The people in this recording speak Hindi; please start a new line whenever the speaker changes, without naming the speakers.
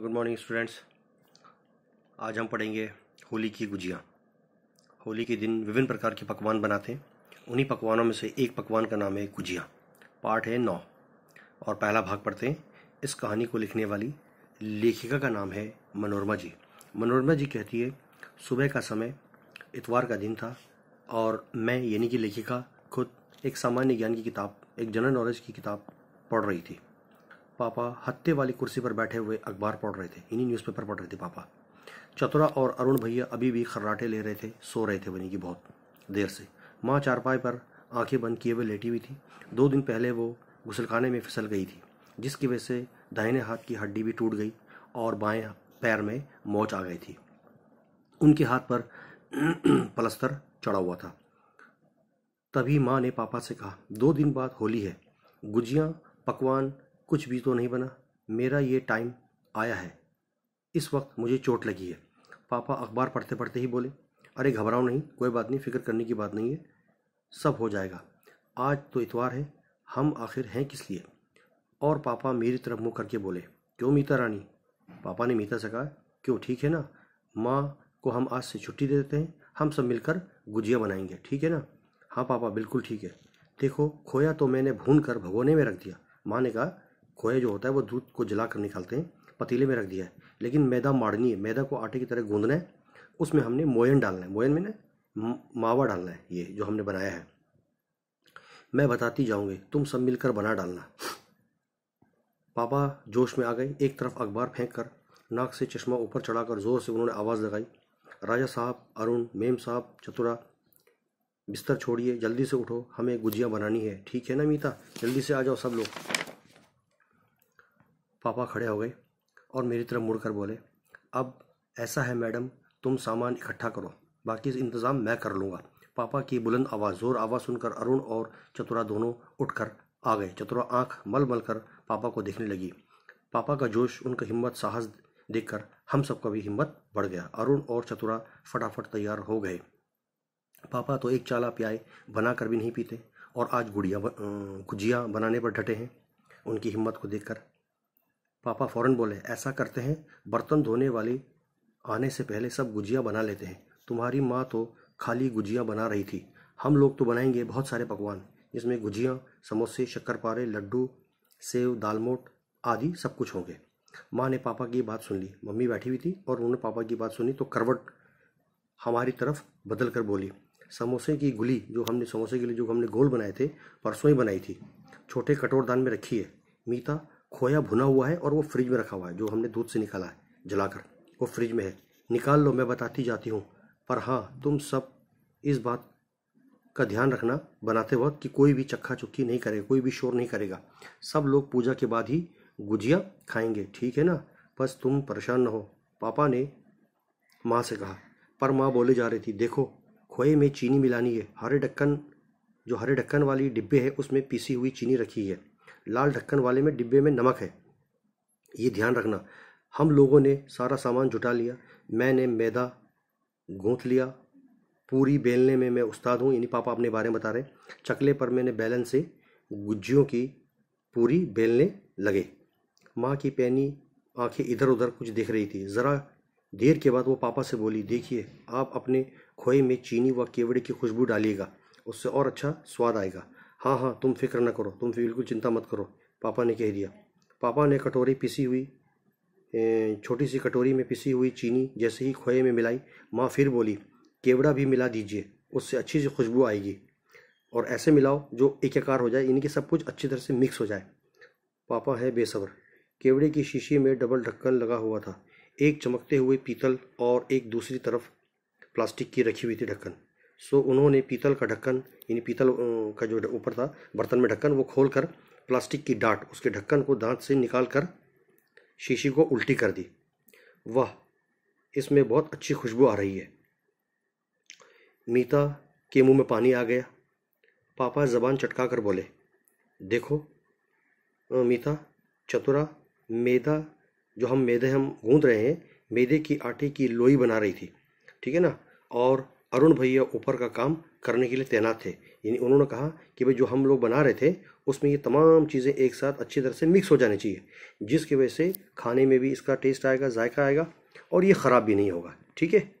गुड मॉर्निंग स्टूडेंट्स आज हम पढ़ेंगे होली की गुजिया होली के दिन विभिन्न प्रकार के पकवान बनाते हैं उन्हीं पकवानों में से एक पकवान का नाम है गुजिया पार्ट है नौ और पहला भाग पढ़ते हैं इस कहानी को लिखने वाली लेखिका का नाम है मनोरमा जी मनोरमा जी कहती है सुबह का समय इतवार का दिन था और मैं यानी कि लेखिका खुद एक सामान्य ज्ञान की किताब एक जनरल नॉलेज की किताब पढ़ रही थी पापा हत्ते वाली कुर्सी पर बैठे हुए अखबार पढ़ रहे थे इन्हीं न्यूज़पेपर पढ़ रहे थे पापा चतुरा और अरुण भैया अभी भी खर्राटे ले रहे थे सो रहे थे वहीं की बहुत देर से माँ चारपाई पर आंखें बंद किए हुए लेटी हुई थी दो दिन पहले वो गुसलखाने में फिसल गई थी जिसकी वजह से दाहिने हाथ की हड्डी भी टूट गई और बाएं पैर में मोच आ गई थी उनके हाथ पर पलस्तर चढ़ा हुआ था तभी माँ ने पापा से कहा दो दिन बाद होली है गुजिया पकवान कुछ भी तो नहीं बना मेरा ये टाइम आया है इस वक्त मुझे चोट लगी है पापा अखबार पढ़ते पढ़ते ही बोले अरे घबराओ नहीं कोई बात नहीं फिक्र करने की बात नहीं है सब हो जाएगा आज तो इतवार है हम आखिर हैं किस लिए और पापा मेरी तरफ मुँह करके बोले क्यों मीता रानी पापा ने मीता से कहा क्यों ठीक है ना माँ को हम आज से छुट्टी दे देते हैं हम सब मिलकर गुजिया बनाएंगे ठीक है ना हाँ पापा बिल्कुल ठीक है देखो खोया तो मैंने भून कर भगोने में रख दिया माँ ने कहा खोया जो होता है वो दूध को जला कर निकालते हैं पतीले में रख दिया है लेकिन मैदा माड़नी है मैदा को आटे की तरह गूंदना है उसमें हमने मोयन डालना है मोयन में ना मावा डालना है ये जो हमने बनाया है मैं बताती जाऊँगी तुम सब मिलकर बना डालना पापा जोश में आ गए एक तरफ अखबार फेंक कर नाक से चश्मा ऊपर चढ़ाकर ज़ोर से उन्होंने आवाज़ लगाई राजा साहब अरुण मेम साहब चतुरा बिस्तर छोड़िए जल्दी से उठो हमें गुजिया बनानी है ठीक है ना मीता जल्दी से आ जाओ सब लोग पापा खड़े हो गए और मेरी तरफ मुड़कर बोले अब ऐसा है मैडम तुम सामान इकट्ठा करो बाकी इंतज़ाम मैं कर लूँगा पापा की बुलंद आवाज़ ज़ोर आवाज़ सुनकर अरुण और चतुरा दोनों उठकर आ गए चतुरा आँख मल मल कर पापा को देखने लगी पापा का जोश उनका हिम्मत साहस देखकर हम सबका भी हिम्मत बढ़ गया अरुण और चतुरा फटाफट तैयार हो गए पापा तो एक चाला प्याय बना कर भी नहीं पीते और आज गुड़िया अं, गुजिया बनाने पर डटे हैं उनकी हिम्मत को देखकर पापा फौरन बोले ऐसा करते हैं बर्तन धोने वाली आने से पहले सब गुजिया बना लेते हैं तुम्हारी माँ तो खाली गुजिया बना रही थी हम लोग तो बनाएंगे बहुत सारे पकवान इसमें गुजिया समोसे शक्करपारे लड्डू सेव दालमोट आदि सब कुछ होंगे माँ ने पापा की बात सुन ली मम्मी बैठी हुई थी और उन्होंने पापा की बात सुनी तो करवट हमारी तरफ बदल कर बोली समोसे की गुली जो हमने समोसे के लिए जो हमने गोल बनाए थे परसों ही बनाई थी छोटे कटोरदान में रखी है मीता खोया भुना हुआ है और वो फ्रिज में रखा हुआ है जो हमने दूध से निकाला है जलाकर वो फ्रिज में है निकाल लो मैं बताती जाती हूँ पर हाँ तुम सब इस बात का ध्यान रखना बनाते वक्त कि कोई भी चक्का चुक्की नहीं करेगा कोई भी शोर नहीं करेगा सब लोग पूजा के बाद ही गुजिया खाएंगे ठीक है ना बस तुम परेशान न हो पापा ने माँ से कहा पर माँ बोले जा रही थी देखो खोए में चीनी मिलानी है हरे ढक्कन जो हरे ढक्कन वाली डिब्बे है उसमें पीसी हुई चीनी रखी है लाल ढक्कन वाले में डिब्बे में नमक है ये ध्यान रखना हम लोगों ने सारा सामान जुटा लिया मैंने मैदा गूँथ लिया पूरी बेलने में मैं उस्ताद हूँ यानी पापा अपने बारे में बता रहे चकले पर मैंने बैलन से गुज्जियों की पूरी बेलने लगे माँ की पैनी आंखें इधर उधर कुछ देख रही थी ज़रा देर के बाद वो पापा से बोली देखिए आप अपने खोए में चीनी व केवड़े की खुशबू डालिएगा उससे और अच्छा स्वाद आएगा हाँ हाँ तुम फिक्र न करो तुम बिल्कुल चिंता मत करो पापा ने कह दिया पापा ने कटोरी पिसी हुई छोटी सी कटोरी में पिसी हुई चीनी जैसे ही खोए में मिलाई माँ फिर बोली केवड़ा भी मिला दीजिए उससे अच्छी सी खुशबू आएगी और ऐसे मिलाओ जो एक हो जाए इनकी सब कुछ अच्छी तरह से मिक्स हो जाए पापा है बेसब्र केवड़े की शीशी में डबल ढक्कन लगा हुआ था एक चमकते हुए पीतल और एक दूसरी तरफ प्लास्टिक की रखी हुई थी ढक्कन सो उन्होंने पीतल का ढक्कन यानी पीतल का जो ऊपर था बर्तन में ढक्कन वो खोल कर प्लास्टिक की डाट उसके ढक्कन को दांत से निकाल कर शीशी को उल्टी कर दी वह इसमें बहुत अच्छी खुशबू आ रही है मीता के मुंह में पानी आ गया पापा जबान चटका कर बोले देखो मीता चतुरा मैदा जो हम मैदे हम गूंद रहे हैं मैदे की आटे की लोई बना रही थी ठीक है ना और अरुण भैया ऊपर का काम करने के लिए तैनात थे यानी उन्होंने कहा कि भाई जो हम लोग बना रहे थे उसमें ये तमाम चीज़ें एक साथ अच्छी तरह से मिक्स हो जानी चाहिए जिसकी वजह से खाने में भी इसका टेस्ट आएगा जायका आएगा और ये ख़राब भी नहीं होगा ठीक है